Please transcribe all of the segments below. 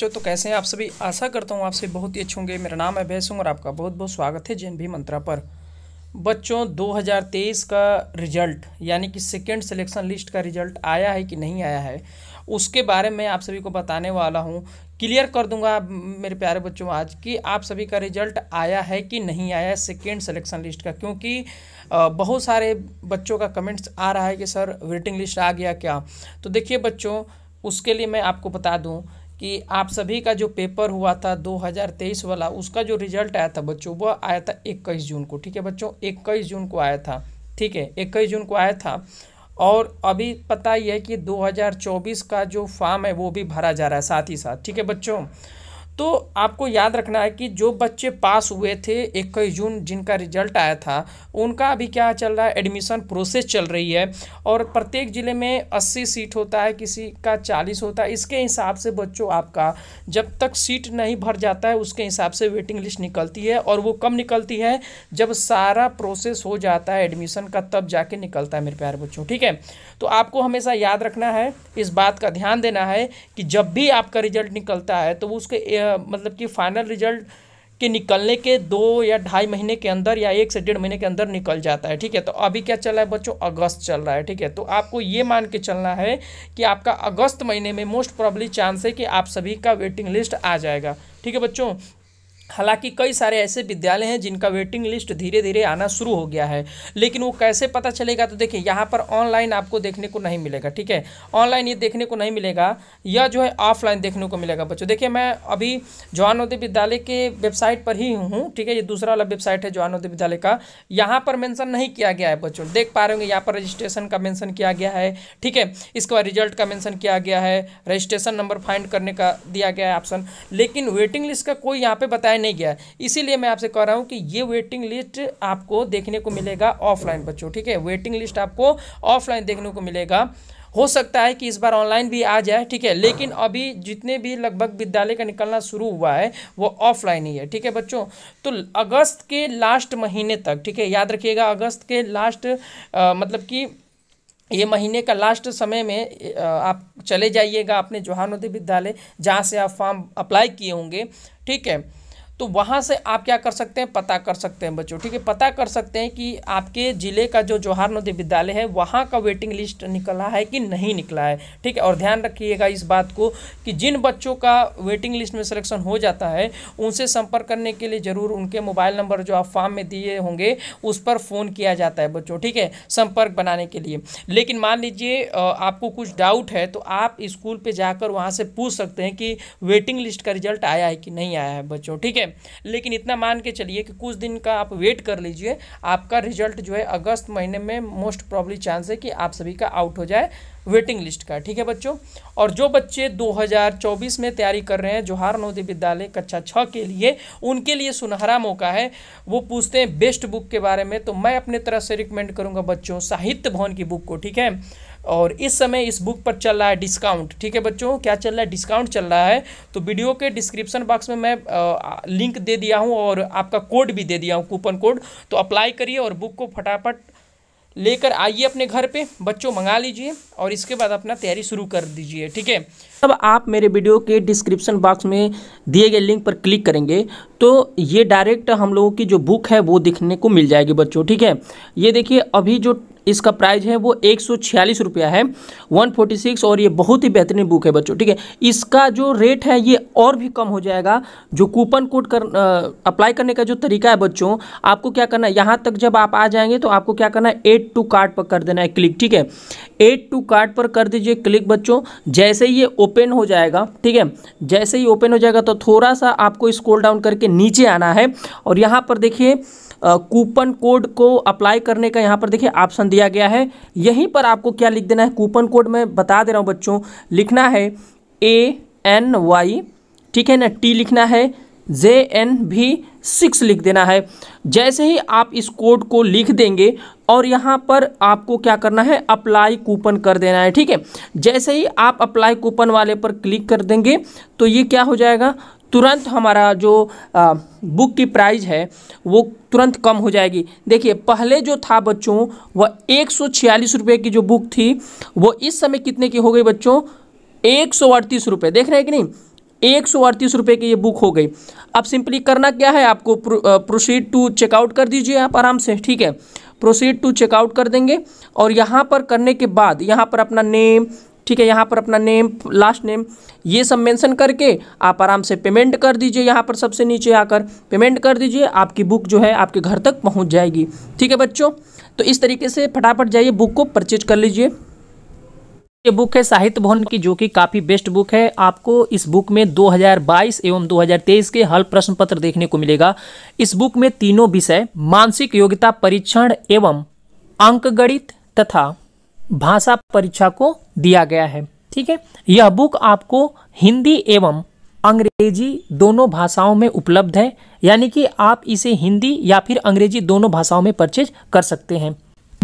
बच्चों तो कैसे हैं आप सभी आशा करता हूँ आपसे बहुत ही अच्छे होंगे मेरा नाम है सिंह और आपका बहुत बहुत स्वागत है जैन भी मंत्रा पर बच्चों 2023 का रिजल्ट यानी कि सेकेंड सिलेक्शन लिस्ट का रिजल्ट आया है कि नहीं आया है उसके बारे में आप सभी को बताने वाला हूँ क्लियर कर दूंगा मेरे प्यारे बच्चों आज कि आप सभी का रिजल्ट आया है कि नहीं आया है सेकेंड सिलेक्शन लिस्ट का क्योंकि बहुत सारे बच्चों का कमेंट्स आ रहा है कि सर वेटिंग लिस्ट आ गया क्या तो देखिए बच्चों उसके लिए मैं आपको बता दूँ कि आप सभी का जो पेपर हुआ था 2023 वाला उसका जो रिजल्ट आया था बच्चों वह आया था 21 जून को ठीक है बच्चों 21 जून को आया था ठीक है 21 जून को आया था और अभी पता ही है कि 2024 का जो फॉर्म है वो भी भरा जा रहा है साथ ही साथ ठीक है बच्चों तो आपको याद रखना है कि जो बच्चे पास हुए थे इक्कीस जून जिनका रिजल्ट आया था उनका अभी क्या चल रहा है एडमिशन प्रोसेस चल रही है और प्रत्येक ज़िले में अस्सी सीट होता है किसी का चालीस होता है इसके हिसाब से बच्चों आपका जब तक सीट नहीं भर जाता है उसके हिसाब से वेटिंग लिस्ट निकलती है और वो कब निकलती है जब सारा प्रोसेस हो जाता है एडमिशन का तब जाके निकलता है मेरे प्यारे बच्चों ठीक है तो आपको हमेशा याद रखना है इस बात का ध्यान देना है कि जब भी आपका रिजल्ट निकलता है तो उसके मतलब कि फाइनल रिजल्ट के निकलने के दो या ढाई महीने के अंदर या एक से डेढ़ महीने के अंदर निकल जाता है ठीक है तो अभी क्या चल रहा है बच्चों अगस्त चल रहा है ठीक है तो आपको ये मान के चलना है कि आपका अगस्त महीने में मोस्ट प्रॉब्ली चांस है कि आप सभी का वेटिंग लिस्ट आ जाएगा ठीक है बच्चों हालांकि कई सारे ऐसे विद्यालय हैं जिनका वेटिंग लिस्ट धीरे धीरे आना शुरू हो गया है लेकिन वो कैसे पता चलेगा तो देखिए यहाँ पर ऑनलाइन आपको देखने को नहीं मिलेगा ठीक है ऑनलाइन ये देखने को नहीं मिलेगा या जो है ऑफलाइन देखने को मिलेगा बच्चों देखिए मैं अभी जवानोदय विद्यालय के वेबसाइट पर ही हूँ ठीक है ये दूसरा वाला वेबसाइट है जवानोदय विद्यालय का यहाँ पर मैंसन नहीं किया गया है बच्चों देख पा रहे होंगे यहाँ पर रजिस्ट्रेशन का मैंसन किया गया है ठीक है इसके बाद रिजल्ट का मैंसन किया गया है रजिस्ट्रेशन नंबर फाइंड करने का दिया गया है ऑप्शन लेकिन वेटिंग लिस्ट का कोई यहाँ पर बताया अप्लाई नहीं किया इसीलिए मैं आपसे कह रहा हूँ कि ये वेटिंग लिस्ट आपको देखने को मिलेगा ऑफलाइन बच्चों ठीक है वेटिंग लिस्ट आपको ऑफलाइन देखने को मिलेगा हो सकता है कि इस बार ऑनलाइन भी आ जाए ठीक है लेकिन अभी जितने भी लगभग विद्यालय का निकलना शुरू हुआ है वो ऑफलाइन ही है ठीक है बच्चों तो अगस्त के लास्ट महीने तक ठीक है याद रखिएगा अगस्त के लास्ट आ, मतलब कि ये महीने का लास्ट समय में आप चले जाइएगा अपने जोहानोदय विद्यालय जहाँ से आप फॉर्म अप्लाई किए होंगे ठीक है तो वहाँ से आप क्या कर सकते हैं पता कर सकते हैं बच्चों ठीक है पता कर सकते हैं कि आपके ज़िले का जो जवाहर नदी विद्यालय है वहाँ का वेटिंग लिस्ट निकला है कि नहीं निकला है ठीक है और ध्यान रखिएगा इस बात को कि जिन बच्चों का वेटिंग लिस्ट में सिलेक्शन हो जाता है उनसे संपर्क करने के लिए ज़रूर उनके मोबाइल नंबर जो आप फॉर्म में दिए होंगे उस पर फ़ोन किया जाता है बच्चों ठीक है संपर्क बनाने के लिए लेकिन मान लीजिए आपको कुछ डाउट है तो आप स्कूल पर जाकर वहाँ से पूछ सकते हैं कि वेटिंग लिस्ट का रिजल्ट आया है कि नहीं आया है बच्चों ठीक है है लेकिन इतना मान के चलिए कि कुछ दिन का आप वेट कर लीजिए आपका रिजल्ट जो है अगस्त महीने में मोस्ट प्रॉब्ली चांस है कि आप सभी का आउट हो जाए वेटिंग लिस्ट का ठीक है बच्चों और जो बच्चे 2024 में तैयारी कर रहे हैं जोहार नवोदय विद्यालय कक्षा छः के लिए उनके लिए सुनहरा मौका है वो पूछते हैं बेस्ट बुक के बारे में तो मैं अपने तरफ से रिकमेंड करूंगा बच्चों साहित्य भवन की बुक को ठीक है और इस समय इस बुक पर चल रहा है डिस्काउंट ठीक है बच्चों क्या चल रहा है डिस्काउंट चल रहा है तो वीडियो के डिस्क्रिप्शन बॉक्स में मैं लिंक दे दिया हूँ और आपका कोड भी दे दिया हूँ कूपन कोड तो अप्लाई करिए और बुक को फटाफट लेकर आइए अपने घर पे बच्चों मंगा लीजिए और इसके बाद अपना तैयारी शुरू कर दीजिए ठीक है तब आप मेरे वीडियो के डिस्क्रिप्शन बॉक्स में दिए गए लिंक पर क्लिक करेंगे तो ये डायरेक्ट हम लोगों की जो बुक है वो दिखने को मिल जाएगी बच्चों ठीक है ये देखिए अभी जो इसका प्राइस है वो एक रुपया है 146 और ये बहुत ही बेहतरीन बुक है बच्चों ठीक है इसका जो रेट है ये और भी कम हो जाएगा जो कूपन कोड कर आ, अप्लाई करने का जो तरीका है बच्चों आपको क्या करना है यहाँ तक जब आप आ जाएंगे तो आपको क्या करना है एट टू कार्ड पर कर देना है क्लिक ठीक है एट टू कार्ड पर कर दीजिए क्लिक बच्चों जैसे ये ओपन हो जाएगा ठीक है जैसे ही ओपन हो जाएगा तो थोड़ा सा आपको स्क्रोल डाउन करके नीचे आना है और यहाँ पर देखिए कूपन कोड को अप्लाई करने का यहाँ पर देखिए ऑप्शन दिया गया है यहीं पर आपको क्या लिख देना है कूपन कोड मैं बता दे रहा हूँ बच्चों लिखना है ए एन वाई ठीक है ना टी लिखना है जे एन भी सिक्स लिख देना है जैसे ही आप इस कोड को लिख देंगे और यहाँ पर आपको क्या करना है अप्लाई कूपन कर देना है ठीक है जैसे ही आप अप्लाई कूपन वाले पर क्लिक कर देंगे तो ये क्या हो जाएगा तुरंत हमारा जो आ, बुक की प्राइस है वो तुरंत कम हो जाएगी देखिए पहले जो था बच्चों वह एक सौ छियालीस रुपये की जो बुक थी वो इस समय कितने की हो गई बच्चों एक सौ अड़तीस रुपये देख रहे हैं कि नहीं एक सौ अड़तीस रुपये की ये बुक हो गई अब सिंपली करना क्या है आपको प्रोसीड टू चेकआउट कर दीजिए आप आराम से ठीक है प्रोसीड टू चेकआउट कर देंगे और यहाँ पर करने के बाद यहाँ पर अपना नेम ठीक है यहाँ पर अपना नेम लास्ट नेम ये सब मेंशन करके आप आराम से पेमेंट कर दीजिए यहाँ पर सबसे नीचे आकर पेमेंट कर दीजिए आपकी बुक जो है आपके घर तक पहुँच जाएगी ठीक है बच्चों तो इस तरीके से फटाफट जाइए बुक को परचेज कर लीजिए ये बुक है साहित्य भवन की जो कि काफ़ी बेस्ट बुक है आपको इस बुक में 2022 एवं 2023 के हल प्रश्न पत्र देखने को मिलेगा इस बुक में तीनों विषय मानसिक योग्यता परीक्षण एवं अंकगणित तथा भाषा परीक्षा को दिया गया है ठीक है यह बुक आपको हिंदी एवं अंग्रेजी दोनों भाषाओं में उपलब्ध है यानी कि आप इसे हिंदी या फिर अंग्रेजी दोनों भाषाओं में परचेज कर सकते हैं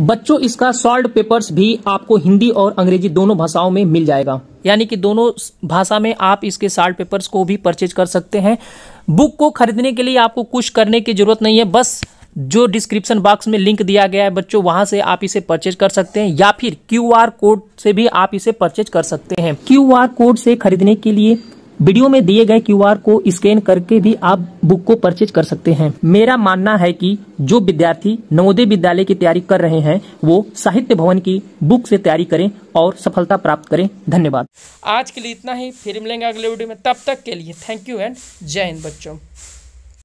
बच्चों इसका सॉल्ट पेपर्स भी आपको हिंदी और अंग्रेजी दोनों भाषाओं में मिल जाएगा यानी कि दोनों भाषा में आप इसके सॉल्ट पेपर्स को भी परचेज कर सकते हैं बुक को खरीदने के लिए आपको कुछ करने की ज़रूरत नहीं है बस जो डिस्क्रिप्शन बॉक्स में लिंक दिया गया है बच्चों वहां से आप इसे परचेज कर सकते हैं या फिर क्यूआर कोड से भी आप इसे परचेज कर सकते हैं क्यूआर कोड से खरीदने के लिए वीडियो में दिए गए क्यूआर को स्कैन करके भी आप बुक को परचेज कर सकते हैं मेरा मानना है कि जो विद्यार्थी नवोदय विद्यालय की तैयारी कर रहे हैं वो साहित्य भवन की बुक से तैयारी करें और सफलता प्राप्त करें धन्यवाद आज के लिए इतना ही फिर मिलेंगे अगले वीडियो में तब तक के लिए थैंक यू एंड जय हिंद बच्चों